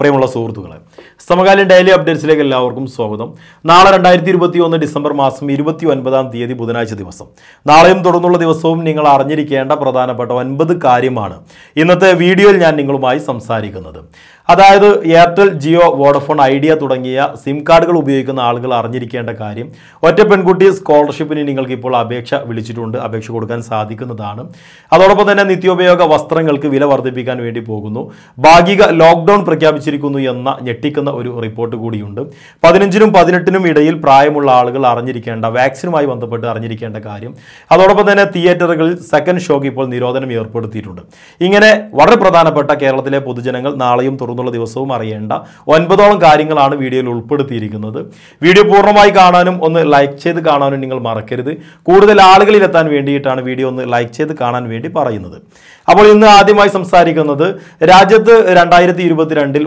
പ്രിയമുള്ള സുഹൃത്തുക്കളെ സമകാലീൻ ഡെയിലി അപ്ഡേറ്റ്സിലേക്ക് എല്ലാവർക്കും സ്വാഗതം നാളെ രണ്ടായിരത്തി ഇരുപത്തി ഒന്ന് ഡിസംബർ മാസം ഇരുപത്തി ഒൻപതാം തീയതി ബുധനാഴ്ച ദിവസം നാളെയും തുടർന്നുള്ള ദിവസവും നിങ്ങൾ അറിഞ്ഞിരിക്കേണ്ട പ്രധാനപ്പെട്ട ഒൻപത് കാര്യമാണ് ഇന്നത്തെ വീഡിയോയിൽ ഞാൻ നിങ്ങളുമായി സംസാരിക്കുന്നത് അതായത് Airtel Jio Vodafone Idea SIM സിം കാർഡുകൾ ഉപയോഗിക്കുന്ന ആളുകൾ അറിഞ്ഞിരിക്കേണ്ട കാര്യം ഒറ്റ പെൺകുട്ടി സ്കോളർഷിപ്പിന് നിങ്ങൾക്ക് ഇപ്പോൾ അപേക്ഷ വിളിച്ചിട്ടുണ്ട് അപേക്ഷ കൊടുക്കാൻ സാധിക്കുന്നതാണ് അതോടൊപ്പം തന്നെ നിത്യോപയോഗ വസ്ത്രങ്ങൾക്ക് വില വർദ്ധിപ്പിക്കാൻ വേണ്ടി പോകുന്നു ഭാഗിക ലോക്ക്ഡൗൺ പ്രഖ്യാപിച്ചിരിക്കുന്നു എന്ന ഞെട്ടിക്കുന്ന ഒരു റിപ്പോർട്ട് കൂടിയുണ്ട് പതിനഞ്ചിനും പതിനെട്ടിനും ഇടയിൽ പ്രായമുള്ള ആളുകൾ അറിഞ്ഞിരിക്കേണ്ട വാക്സിനുമായി ബന്ധപ്പെട്ട് അറിഞ്ഞിരിക്കേണ്ട കാര്യം അതോടൊപ്പം തന്നെ തിയേറ്ററുകളിൽ സെക്കൻഡ് ഷോക്ക് ഇപ്പോൾ നിരോധനം ഏർപ്പെടുത്തിയിട്ടുണ്ട് ഇങ്ങനെ വളരെ പ്രധാനപ്പെട്ട കേരളത്തിലെ പൊതുജനങ്ങൾ നാളെയും തുറന്നു എന്നുള്ള ദിവസവും അറിയേണ്ട ഒൻപതോളം കാര്യങ്ങളാണ് വീഡിയോയിൽ ഉൾപ്പെടുത്തിയിരിക്കുന്നത് വീഡിയോ പൂർണ്ണമായി കാണാനും ഒന്ന് ലൈക്ക് ചെയ്ത് കാണാനും നിങ്ങൾ മറക്കരുത് കൂടുതൽ എത്താൻ വേണ്ടിയിട്ടാണ് വീഡിയോ ഒന്ന് ലൈക്ക് ചെയ്ത് കാണാൻ വേണ്ടി പറയുന്നത് അപ്പോൾ ഇന്ന് ആദ്യമായി സംസാരിക്കുന്നത് രാജ്യത്ത് രണ്ടായിരത്തി ഇരുപത്തിരണ്ടിൽ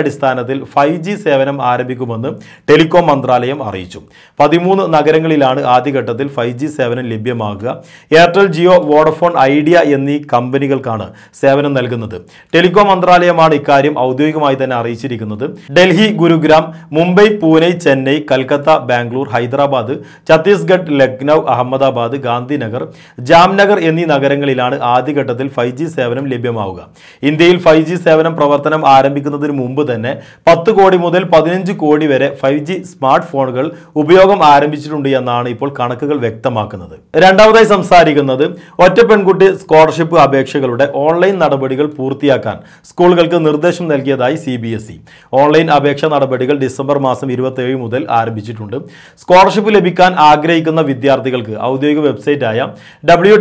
അടിസ്ഥാനത്തിൽ ഫൈവ് ജി സേവനം ആരംഭിക്കുമെന്ന് ടെലികോം മന്ത്രാലയം അറിയിച്ചു പതിമൂന്ന് നഗരങ്ങളിലാണ് ആദ്യഘട്ടത്തിൽ ഫൈവ് ജി സേവനം ലഭ്യമാകുക എയർടെൽ ജിയോ വോഡഫോൺ ഐഡിയ എന്നീ കമ്പനികൾക്കാണ് സേവനം നൽകുന്നത് ടെലികോം മന്ത്രാലയമാണ് ഇക്കാര്യം ഔദ്യോഗികമായി തന്നെ അറിയിച്ചിരിക്കുന്നത് ഡൽഹി ഗുരുഗ്രാം മുംബൈ പൂനെ ചെന്നൈ കൽക്കത്ത ബാംഗ്ലൂർ ഹൈദരാബാദ് ഛത്തീസ്ഗഡ് ലക്നൗ അഹമ്മദാബാദ് ഗാന്ധിനഗർ ജാംനഗർ എന്നീ നഗരങ്ങളിലാണ് ആദ്യഘട്ടത്തിൽ ഫൈവ് ജി സേവനം ലഭ്യമാവുക ഇന്ത്യയിൽ ഫൈവ് ജി സേവനം പ്രവർത്തനം ആരംഭിക്കുന്നതിന് മുമ്പ് തന്നെ പത്ത് കോടി മുതൽ പതിനഞ്ച് കോടി വരെ ഫൈവ് ജി സ്മാർട്ട് ഫോണുകൾ ഉപയോഗം ആരംഭിച്ചിട്ടുണ്ട് എന്നാണ് ഇപ്പോൾ കണക്കുകൾ വ്യക്തമാക്കുന്നത് രണ്ടാമതായി സംസാരിക്കുന്നത് ഒറ്റ പെൺകുട്ടി സ്കോളർഷിപ്പ് അപേക്ഷകളുടെ ഓൺലൈൻ നടപടികൾ പൂർത്തിയാക്കാൻ സ്കൂളുകൾക്ക് നിർദ്ദേശം നൽകിയതായി C B S E online അപേക്ഷാ നടപടികൾ ഡിസംബർ മാസം ഇരുപത്തേഴ് മുതൽ ആരംഭിച്ചിട്ടുണ്ട് സ്കോളർഷിപ്പ് ലഭിക്കാൻ ആഗ്രഹിക്കുന്ന വിദ്യാർത്ഥികൾക്ക് ഔദ്യോഗിക വെബ്സൈറ്റായ W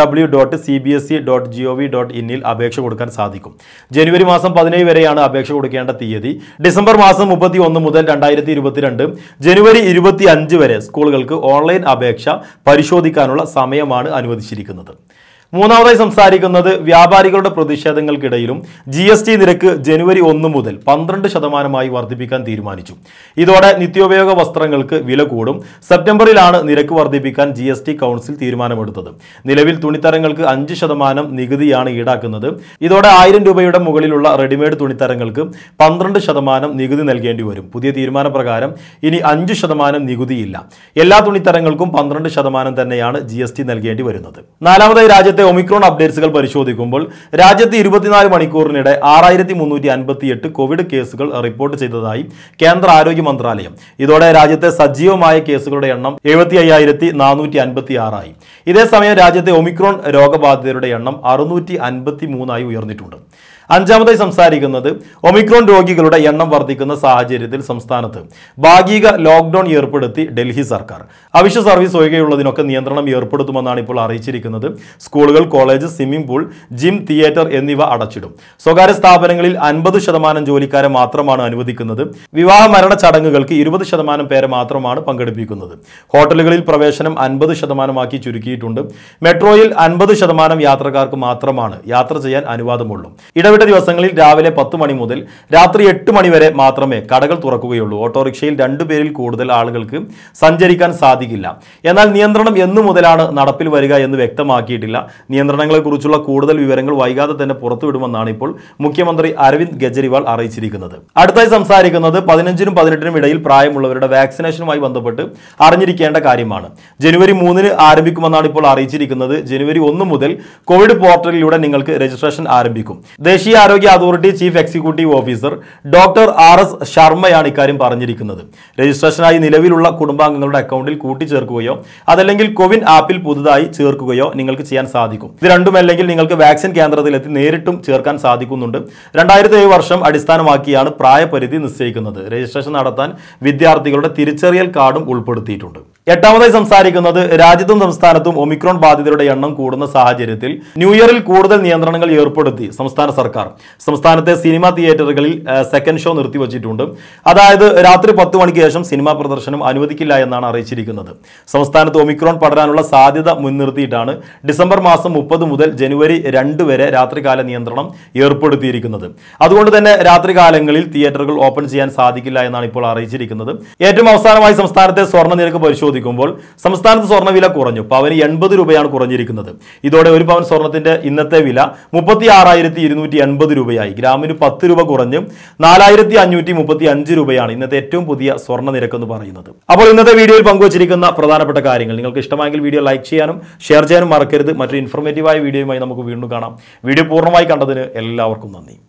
W dot C B S E dot G O V dot ഇന്നിൽ അപേക്ഷ കൊടുക്കാൻ സാധിക്കും ജനുവരി മാസം പതിനേഴ് വരെയാണ് അപേക്ഷ കൊടുക്കേണ്ട തീയതി ഡിസംബർ മാസം മുപ്പത്തി ഒന്ന് മുതൽ രണ്ടായിരത്തി ഇരുപത്തിരണ്ട് ജനുവരി ഇരുപത്തി അഞ്ച് വരെ സ്കൂളുകൾക്ക് ഓൺലൈൻ അപേക്ഷ പരിശോധിക്കാനുള്ള സമയമാണ് അനുവദിച്ചിരിക്കുന്നത് മൂന്നാമതായി സംസാരിക്കുന്നത് വ്യാപാരികളുടെ പ്രതിഷേധങ്ങൾക്കിടയിലും ജി എസ് ടി നിരക്ക് ജനുവരി ഒന്ന് മുതൽ പന്ത്രണ്ട് ശതമാനമായി വർദ്ധിപ്പിക്കാൻ തീരുമാനിച്ചു ഇതോടെ നിത്യോപയോഗ വസ്ത്രങ്ങൾക്ക് വില കൂടും സെപ്റ്റംബറിലാണ് നിരക്ക് വർദ്ധിപ്പിക്കാൻ ജി എസ് ടി കൗൺസിൽ തീരുമാനമെടുത്തത് നിലവിൽ തുണിത്തരങ്ങൾക്ക് അഞ്ച് ശതമാനം നികുതിയാണ് ഈടാക്കുന്നത് ഇതോടെ ആയിരം രൂപയുടെ മുകളിലുള്ള റെഡിമെയ്ഡ് തുണിത്തരങ്ങൾക്ക് പന്ത്രണ്ട് ശതമാനം നികുതി നൽകേണ്ടി വരും പുതിയ തീരുമാനപ്രകാരം ഇനി അഞ്ച് ശതമാനം നികുതിയില്ല എല്ലാ തുണിത്തരങ്ങൾക്കും പന്ത്രണ്ട് ശതമാനം തന്നെയാണ് ജി നൽകേണ്ടി വരുന്നത് നാലാമതായി രാജ്യത്തെ ഇന്നത്തെ ഒമിക്രോൺ അപ്ഡേറ്റ്സുകൾ പരിശോധിക്കുമ്പോൾ രാജ്യത്ത് ഇരുപത്തിനാല് മണിക്കൂറിനിടെ ആറായിരത്തി മുന്നൂറ്റി അൻപത്തിയെട്ട് കോവിഡ് കേസുകൾ റിപ്പോർട്ട് ചെയ്തതായി കേന്ദ്ര ആരോഗ്യ മന്ത്രാലയം ഇതോടെ രാജ്യത്തെ സജീവമായ കേസുകളുടെ എണ്ണം എഴുപത്തി അയ്യായിരത്തി നാനൂറ്റി അൻപത്തി ആറായി ഇതേസമയം രാജ്യത്തെ ഒമിക്രോൺ രോഗബാധിതരുടെ എണ്ണം അറുന്നൂറ്റി അൻപത്തി മൂന്നായി ഉയർന്നിട്ടുണ്ട് അഞ്ചാമതായി സംസാരിക്കുന്നത് ഒമിക്രോൺ രോഗികളുടെ എണ്ണം വർദ്ധിക്കുന്ന സാഹചര്യത്തിൽ സംസ്ഥാനത്ത് ഭാഗിക ലോക്ക്ഡൌൺ ഏർപ്പെടുത്തി ഡൽഹി സർക്കാർ അവശ്യ സർവീസ് ഒഴികെയുള്ളതിനൊക്കെ നിയന്ത്രണം ഏർപ്പെടുത്തുമെന്നാണ് ഇപ്പോൾ അറിയിച്ചിരിക്കുന്നത് സ്കൂളുകൾ സ്കൂളുകൾ college swimming pool gym theatre എന്നിവ അടച്ചിടും സ്വകാര്യ സ്ഥാപനങ്ങളിൽ അൻപത് ശതമാനം ജോലിക്കാരെ മാത്രമാണ് അനുവദിക്കുന്നത് വിവാഹ മരണ ചടങ്ങുകൾക്ക് ഇരുപത് ശതമാനം പേരെ മാത്രമാണ് പങ്കെടുപ്പിക്കുന്നത് ഹോട്ടലുകളിൽ പ്രവേശനം അൻപത് ശതമാനമാക്കി ചുരുക്കിയിട്ടുണ്ട് മെട്രോയിൽ അൻപത് ശതമാനം യാത്രക്കാർക്ക് മാത്രമാണ് യാത്ര ചെയ്യാൻ അനുവാദമുള്ളൂ ഇടവിട്ട ദിവസങ്ങളിൽ രാവിലെ പത്ത് മണി മുതൽ രാത്രി എട്ട് മണി വരെ മാത്രമേ കടകൾ തുറക്കുകയുള്ളൂ ഓട്ടോറിക്ഷയിൽ രണ്ടു പേരിൽ കൂടുതൽ ആളുകൾക്ക് സഞ്ചരിക്കാൻ സാധിക്കില്ല എന്നാൽ നിയന്ത്രണം എന്നു മുതലാണ് നടപ്പിൽ വരിക എന്ന് വ്യക്തമാക്കിയിട്ടില്ല നിയന്ത്രണങ്ങളെക്കുറിച്ചുള്ള കൂടുതൽ വിവരങ്ങൾ വൈകാതെ തന്നെ പുറത്തുവിടുമെന്നാണ് ഇപ്പോൾ മുഖ്യമന്ത്രി അരവിന്ദ് കെജ്രിവാൾ അറിയിച്ചിരിക്കുന്നത് അടുത്തായി സംസാരിക്കുന്നത് പതിനഞ്ചിനും പതിനെട്ടിനും ഇടയിൽ പ്രായമുള്ളവരുടെ വാക്സിനേഷനുമായി ബന്ധപ്പെട്ട് അറിഞ്ഞിരിക്കേണ്ട കാര്യമാണ് ജനുവരി മൂന്നിന് ആരംഭിക്കുമെന്നാണ് ഇപ്പോൾ അറിയിച്ചിരിക്കുന്നത് ജനുവരി ഒന്ന് മുതൽ കോവിഡ് പോർട്ടലിലൂടെ നിങ്ങൾക്ക് രജിസ്ട്രേഷൻ ആരംഭിക്കും ദേശീയ ആരോഗ്യ authority chief executive officer doctor R S ശർമ്മയാണ് ഇക്കാര്യം പറഞ്ഞിരിക്കുന്നത് രജിസ്ട്രേഷനായി നിലവിലുള്ള കുടുംബാംഗങ്ങളുടെ അക്കൗണ്ടിൽ കൂട്ടിച്ചേർക്കുകയോ അതല്ലെങ്കിൽ കോവിൻ ആപ്പിൽ പുതുതായി ചേർക്കുകയോ നിങ്ങൾക്ക് ചെയ്യാൻ സാധിക്കും സാധിക്കും ഇത് അല്ലെങ്കിൽ നിങ്ങൾക്ക് വാക്സിൻ കേന്ദ്രത്തിലെത്തി നേരിട്ടും ചേർക്കാൻ സാധിക്കുന്നുണ്ട് രണ്ടായിരത്തി ഏഴ് വർഷം അടിസ്ഥാനമാക്കിയാണ് പ്രായപരിധി നിശ്ചയിക്കുന്നത് രജിസ്ട്രേഷൻ നടത്താൻ വിദ്യാർത്ഥികളുടെ തിരിച്ചറിയൽ കാർഡും ഉൾപ്പെടുത്തിയിട്ടുണ്ട് എട്ടാമതായി സംസാരിക്കുന്നത് രാജ്യത്തും സംസ്ഥാനത്തും ഒമിക്രോൺ ബാധിതരുടെ എണ്ണം കൂടുന്ന സാഹചര്യത്തിൽ ന്യൂ ഇയറിൽ കൂടുതൽ നിയന്ത്രണങ്ങൾ ഏർപ്പെടുത്തി സംസ്ഥാന സർക്കാർ സംസ്ഥാനത്തെ സിനിമാ തിയേറ്ററുകളിൽ സെക്കൻഡ് ഷോ നിർത്തിവച്ചിട്ടുണ്ട് അതായത് രാത്രി പത്ത് മണിക്ക് ശേഷം സിനിമാ പ്രദർശനം അനുവദിക്കില്ല എന്നാണ് അറിയിച്ചിരിക്കുന്നത് സംസ്ഥാനത്ത് ഒമിക്രോൺ പടരാനുള്ള സാധ്യത മുൻനിർത്തിയിട്ടാണ് ഡിസംബർ മാസം മുപ്പത് മുതൽ ജനുവരി രണ്ട് വരെ രാത്രികാല നിയന്ത്രണം ഏർപ്പെടുത്തിയിരിക്കുന്നത് അതുകൊണ്ട് തന്നെ രാത്രികാലങ്ങളിൽ തിയേറ്ററുകൾ ഓപ്പൺ ചെയ്യാൻ സാധിക്കില്ല എന്നാണ് ഇപ്പോൾ അറിയിച്ചിരിക്കുന്നത് ഏറ്റവും അവസാനമായി സംസ്ഥാനത്തെ സ്വർണ്ണ നിരക്ക് പരിശോധിച്ചു പരിശോധിക്കുമ്പോൾ സംസ്ഥാനത്ത് സ്വർണ്ണവില കുറഞ്ഞു പവന് എൺപത് രൂപയാണ് കുറഞ്ഞിരിക്കുന്നത് ഇതോടെ ഒരു പവൻ സ്വർണ്ണത്തിന്റെ ഇന്നത്തെ വില മുപ്പത്തി ആറായിരത്തി ഇരുന്നൂറ്റി എൺപത് രൂപയായി ഗ്രാമിന് പത്ത് രൂപ കുറഞ്ഞു നാലായിരത്തി അഞ്ഞൂറ്റി മുപ്പത്തി അഞ്ച് രൂപയാണ് ഇന്നത്തെ ഏറ്റവും പുതിയ സ്വർണ്ണ നിരക്ക് എന്ന് പറയുന്നത് അപ്പോൾ ഇന്നത്തെ വീഡിയോയിൽ പങ്കുവച്ചിരിക്കുന്ന പ്രധാനപ്പെട്ട കാര്യങ്ങൾ നിങ്ങൾക്ക് ഇഷ്ടമായെങ്കിൽ വീഡിയോ ലൈക്ക് ചെയ്യാനും ഷെയർ ചെയ്യാനും മറക്കരുത് മറ്റൊരു ഇൻഫോർമേറ്റീവായ വീഡിയോയുമായി നമുക്ക് വീണ്ടും കാണാം വീഡിയോ പൂർണ്ണമായി കണ്ടതിന് എല്ലാവർക്കും നന്ദി